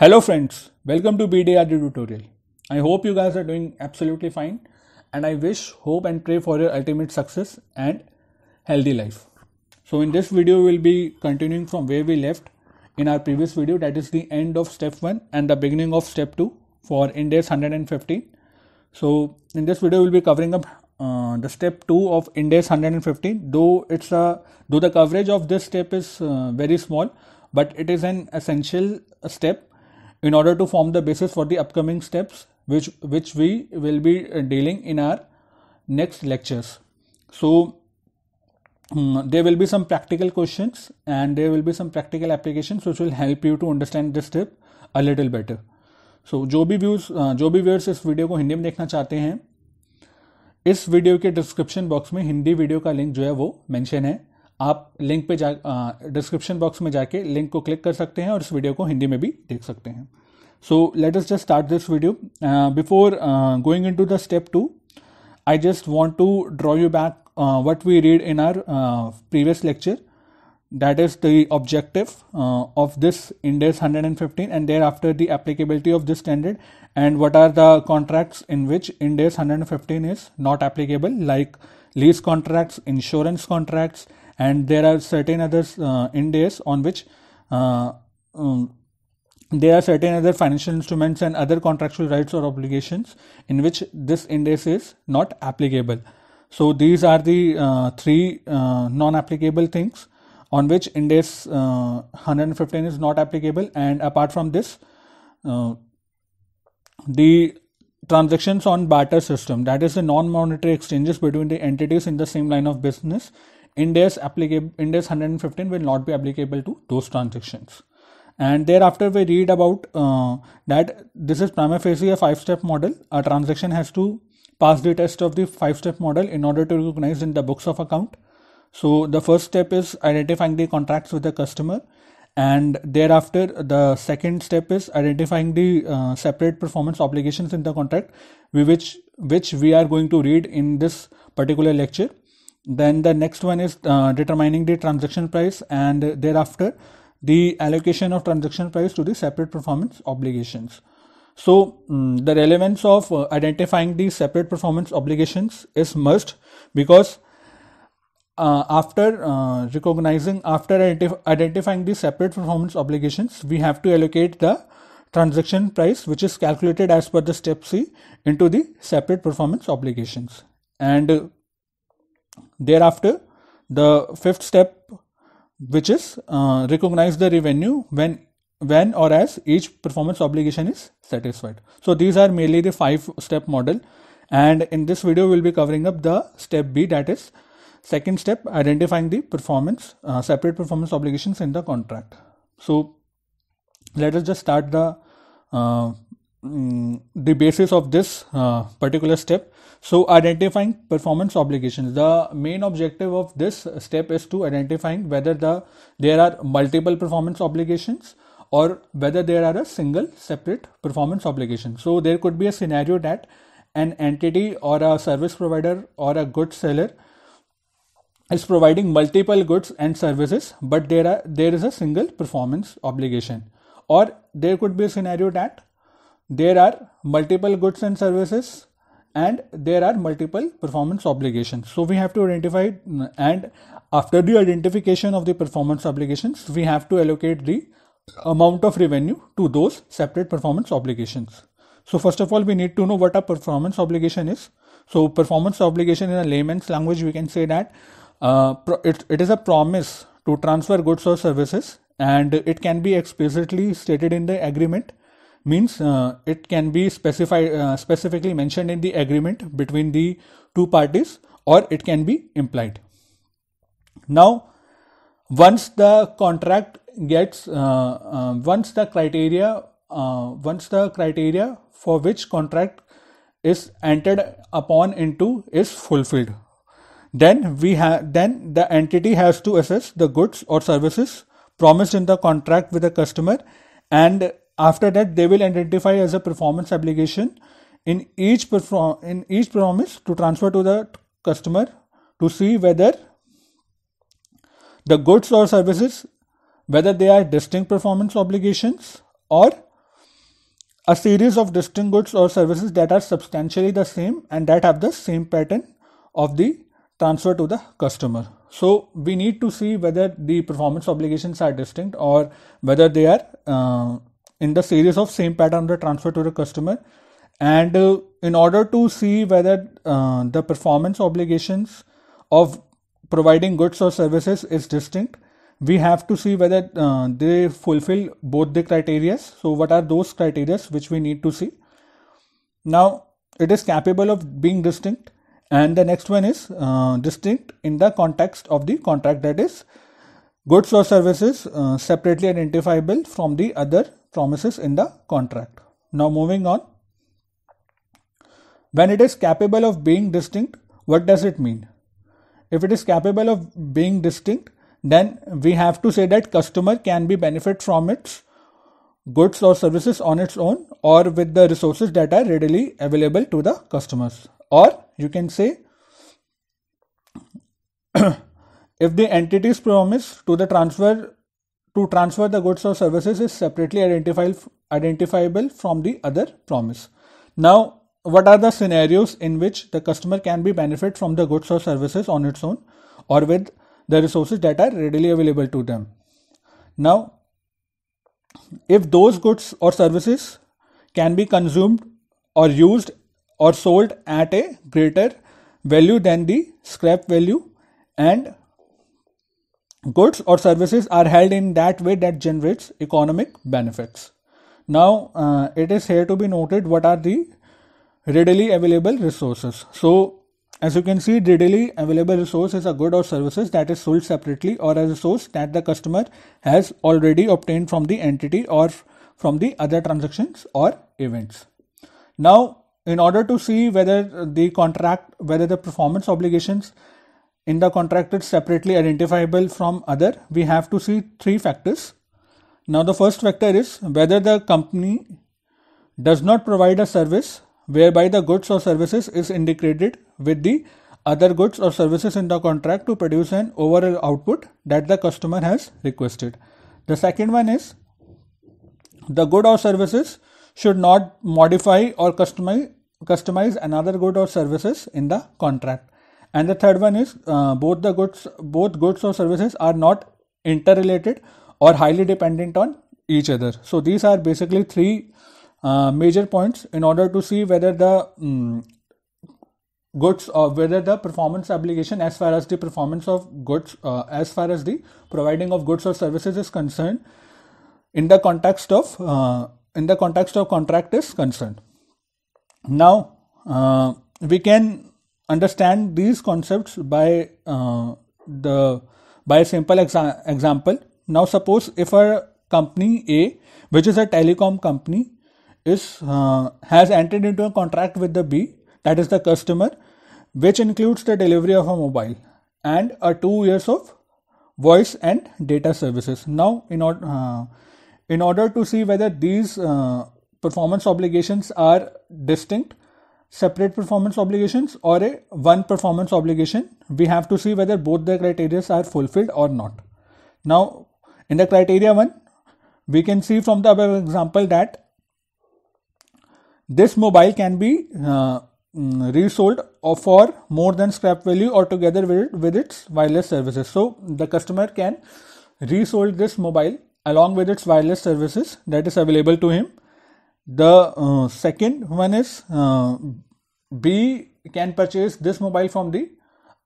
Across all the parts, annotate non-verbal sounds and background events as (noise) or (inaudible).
Hello friends, welcome to BDRD tutorial. I hope you guys are doing absolutely fine and I wish, hope and pray for your ultimate success and healthy life. So in this video we will be continuing from where we left in our previous video that is the end of step 1 and the beginning of step 2 for Index 115. So in this video we will be covering up uh, the step 2 of Index 115 though it's a though the coverage of this step is uh, very small but it is an essential step in order to form the basis for the upcoming steps which which we will be dealing in our next lectures so um, there will be some practical questions and there will be some practical applications which will help you to understand this step a little better so so, जो भी views जो भी viewers इस video को हिंदी में देखना चाहते हैं इस वीडियो के डिस्क्रिप्शन बॉक्स में हिंदी वीडियो का लिंक जो है वो मेंशन है आप लिंक पे जा डिस्क्रिप्शन बॉक्स में जाके लिंक को क्लिक कर सकते हैं और इस वीडियो को हिंदी में भी देख सकते हैं so let us just start this video before going into the step two I just want to draw you back what we read in our previous lecture that is the objective of this Ind AS hundred and fifteen and there after the applicability of this standard and what are the contracts in which Ind AS hundred and fifteen is not applicable like lease contracts insurance contracts and there are certain other uh, on which uh, um, there are certain other financial instruments and other contractual rights or obligations in which this index is not applicable. So these are the uh, three uh, non-applicable things on which index uh, 115 is not applicable. And apart from this, uh, the transactions on barter system that is the non-monetary exchanges between the entities in the same line of business Index applicable Index 115 will not be applicable to those transactions. And thereafter we read about uh, that this is prima facie a five-step model. A transaction has to pass the test of the five-step model in order to recognize in the books of account. So the first step is identifying the contracts with the customer, and thereafter the second step is identifying the uh, separate performance obligations in the contract, which which we are going to read in this particular lecture then the next one is uh, determining the transaction price and thereafter the allocation of transaction price to the separate performance obligations so um, the relevance of uh, identifying the separate performance obligations is must because uh, after uh, recognizing after identif- identifying the separate performance obligations we have to allocate the transaction price which is calculated as per the step c into the separate performance obligations and Thereafter, the fifth step, which is uh, recognize the revenue when when or as each performance obligation is satisfied. So these are mainly the five step model. And in this video, we'll be covering up the step B, that is second step, identifying the performance, uh, separate performance obligations in the contract. So let us just start the uh, mm, the basis of this uh, particular step so identifying performance obligations. The main objective of this step is to identifying whether the there are multiple performance obligations or whether there are a single separate performance obligation. So there could be a scenario that an entity or a service provider or a good seller is providing multiple goods and services but there are there is a single performance obligation or there could be a scenario that there are multiple goods and services and there are multiple performance obligations so we have to identify and after the identification of the performance obligations we have to allocate the amount of revenue to those separate performance obligations so first of all we need to know what a performance obligation is so performance obligation in a layman's language we can say that uh, it, it is a promise to transfer goods or services and it can be explicitly stated in the agreement means uh, it can be specified uh, specifically mentioned in the agreement between the two parties or it can be implied now once the contract gets uh, uh once the criteria uh, once the criteria for which contract is entered upon into is fulfilled then we have then the entity has to assess the goods or services promised in the contract with the customer and after that, they will identify as a performance obligation in each perform in each promise to transfer to the customer to see whether the goods or services whether they are distinct performance obligations or a series of distinct goods or services that are substantially the same and that have the same pattern of the transfer to the customer. So we need to see whether the performance obligations are distinct or whether they are uh, in the series of same pattern the transfer to the customer and uh, in order to see whether uh, the performance obligations of providing goods or services is distinct we have to see whether uh, they fulfill both the criteria so what are those criteria which we need to see now it is capable of being distinct and the next one is uh, distinct in the context of the contract that is goods or services uh, separately identifiable from the other promises in the contract. Now moving on. When it is capable of being distinct, what does it mean? If it is capable of being distinct, then we have to say that customer can be benefit from its goods or services on its own or with the resources that are readily available to the customers. Or you can say (clears throat) if the entities promise to the transfer to transfer the goods or services is separately identifiable from the other promise. Now, what are the scenarios in which the customer can be benefit from the goods or services on its own or with the resources that are readily available to them? Now, if those goods or services can be consumed or used or sold at a greater value than the scrap value and goods or services are held in that way that generates economic benefits. Now, uh, it is here to be noted what are the readily available resources. So, as you can see, readily available resource is a good or services that is sold separately or as a source that the customer has already obtained from the entity or from the other transactions or events. Now, in order to see whether the contract, whether the performance obligations in the contracted separately identifiable from other, we have to see three factors. Now, the first factor is whether the company does not provide a service whereby the goods or services is integrated with the other goods or services in the contract to produce an overall output that the customer has requested. The second one is the good or services should not modify or customize, customize another good or services in the contract. And the third one is uh, both the goods, both goods or services are not interrelated or highly dependent on each other. So these are basically three uh, major points in order to see whether the um, goods or whether the performance obligation as far as the performance of goods uh, as far as the providing of goods or services is concerned in the context of uh, in the context of contract is concerned now uh, we can understand these concepts by uh, the by a simple exa- example now suppose if a company a which is a telecom company is uh, has entered into a contract with the b that is the customer which includes the delivery of a mobile and a 2 years of voice and data services now in order uh, in order to see whether these uh, performance obligations are distinct separate performance obligations or a one performance obligation, we have to see whether both the criteria are fulfilled or not. Now, in the criteria one, we can see from the above example that this mobile can be uh, mm, resold for more than scrap value or together with, with its wireless services. So, the customer can resold this mobile along with its wireless services that is available to him the uh, second one is uh, B can purchase this mobile from the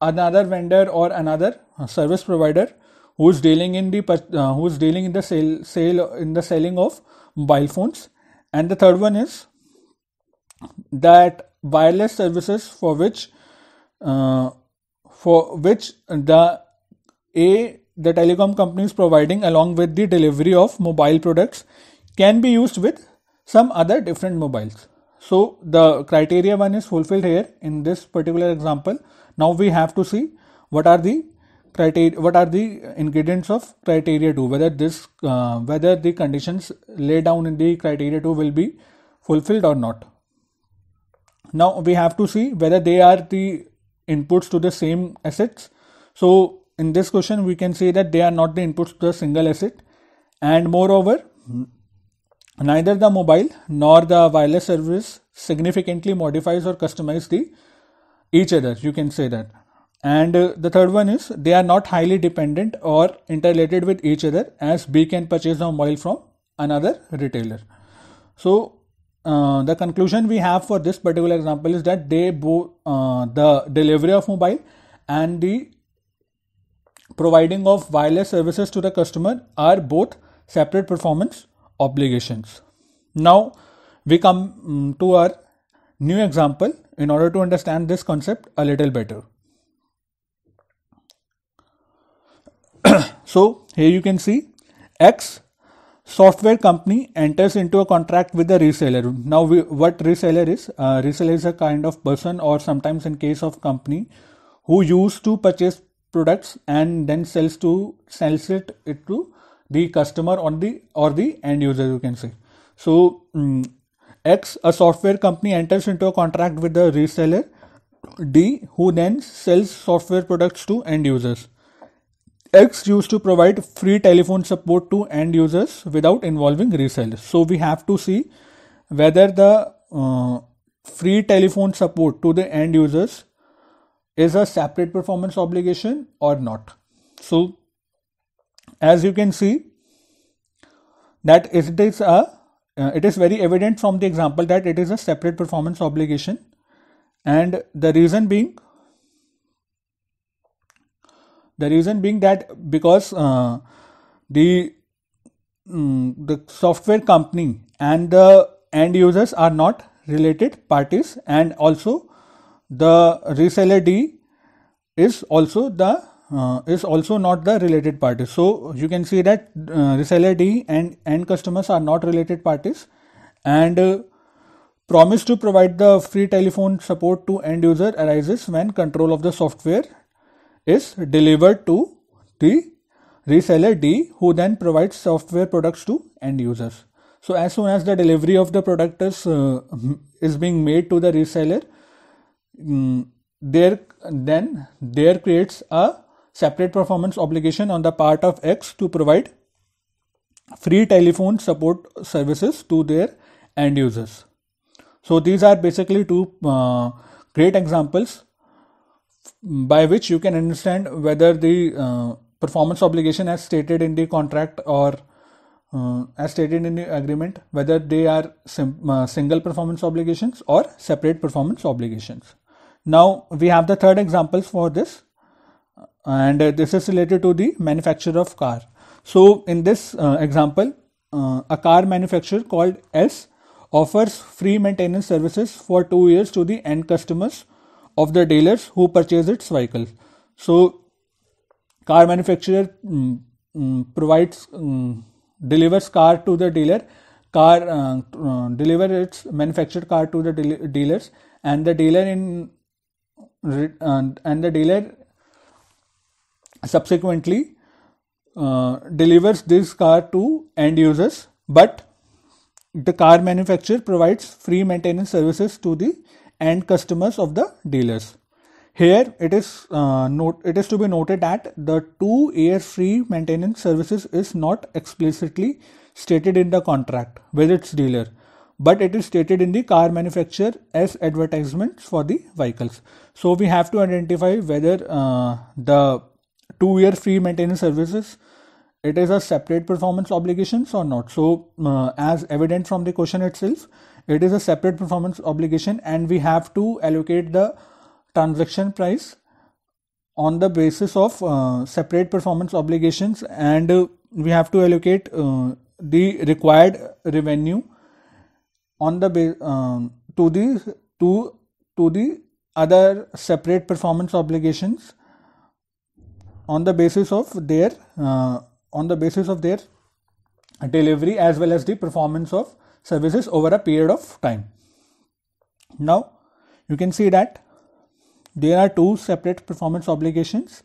another vendor or another uh, service provider who's dealing in the uh, who's dealing in the sale sale in the selling of mobile phones and the third one is that wireless services for which uh, for which the a the telecom is providing along with the delivery of mobile products can be used with some other different mobiles. So the criteria one is fulfilled here in this particular example. Now we have to see what are the criteria, what are the ingredients of criteria two, whether this, uh, whether the conditions laid down in the criteria two will be fulfilled or not. Now we have to see whether they are the inputs to the same assets. So in this question, we can say that they are not the inputs to a single asset, and moreover, Neither the mobile nor the wireless service significantly modifies or customizes the each other. You can say that. And uh, the third one is they are not highly dependent or interrelated with each other as B can purchase a mobile from another retailer. So uh, the conclusion we have for this particular example is that they both uh, the delivery of mobile and the providing of wireless services to the customer are both separate performance obligations. Now we come mm, to our new example in order to understand this concept a little better. (coughs) so here you can see X software company enters into a contract with the reseller. Now we, what reseller is? Uh, reseller is a kind of person or sometimes in case of company who used to purchase products and then sells to sells it, it to the customer on the or the end user you can say so um, x a software company enters into a contract with the reseller d who then sells software products to end users x used to provide free telephone support to end users without involving resellers so we have to see whether the uh, free telephone support to the end users is a separate performance obligation or not so as you can see that it is a uh, it is very evident from the example that it is a separate performance obligation and the reason being the reason being that because uh, the mm, the software company and the end users are not related parties and also the reseller d is also the uh, is also not the related parties. So you can see that uh, reseller D and end customers are not related parties and uh, promise to provide the free telephone support to end user arises when control of the software is delivered to the reseller D who then provides software products to end users. So as soon as the delivery of the product is, uh, is being made to the reseller, um, there then there creates a separate performance obligation on the part of X to provide free telephone support services to their end users. So these are basically two uh, great examples by which you can understand whether the uh, performance obligation as stated in the contract or uh, as stated in the agreement whether they are sim- uh, single performance obligations or separate performance obligations now we have the third examples for this and uh, this is related to the manufacturer of car so in this uh, example uh, a car manufacturer called s offers free maintenance services for 2 years to the end customers of the dealers who purchase its vehicle so car manufacturer um, um, provides um, delivers car to the dealer car uh, uh, deliver its manufactured car to the de- dealers and the dealer in and the dealer subsequently uh, delivers this car to end users, but the car manufacturer provides free maintenance services to the end customers of the dealers. Here it is uh, note it is to be noted that the two year free maintenance services is not explicitly stated in the contract with its dealer, but it is stated in the car manufacturer as advertisements for the vehicles. So we have to identify whether uh, the two year free maintenance services it is a separate performance obligations or not so uh, as evident from the question itself it is a separate performance obligation and we have to allocate the transaction price on the basis of uh, separate performance obligations and uh, we have to allocate uh, the required revenue on the ba- uh, to the to to the other separate performance obligations on the basis of their uh, on the basis of their delivery as well as the performance of services over a period of time now you can see that there are two separate performance obligations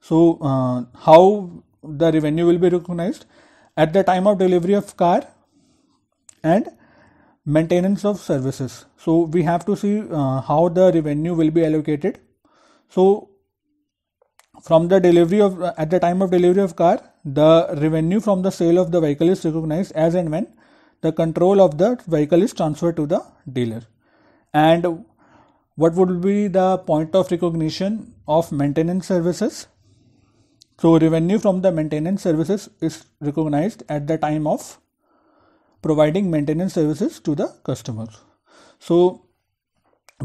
so uh, how the revenue will be recognized at the time of delivery of car and maintenance of services so we have to see uh, how the revenue will be allocated so from the delivery of uh, at the time of delivery of car the revenue from the sale of the vehicle is recognized as and when the control of the vehicle is transferred to the dealer and what would be the point of recognition of maintenance services so revenue from the maintenance services is recognized at the time of providing maintenance services to the customers so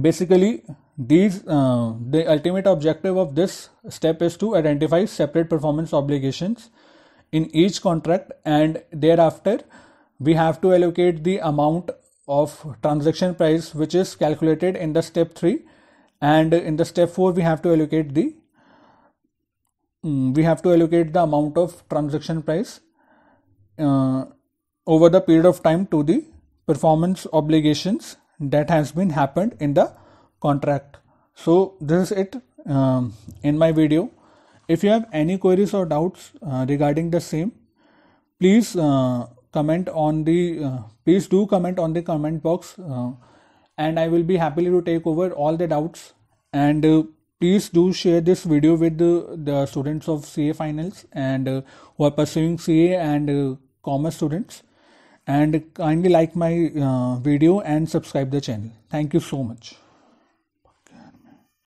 basically these uh, the ultimate objective of this step is to identify separate performance obligations in each contract and thereafter we have to allocate the amount of transaction price which is calculated in the step 3 and in the step 4 we have to allocate the mm, we have to allocate the amount of transaction price uh, over the period of time to the performance obligations that has been happened in the contract so this is it um, in my video if you have any queries or doubts uh, regarding the same please uh, comment on the uh, please do comment on the comment box uh, and i will be happily to take over all the doubts and uh, please do share this video with the, the students of ca finals and uh, who are pursuing ca and commerce students and kindly like my video and subscribe the channel thank you so much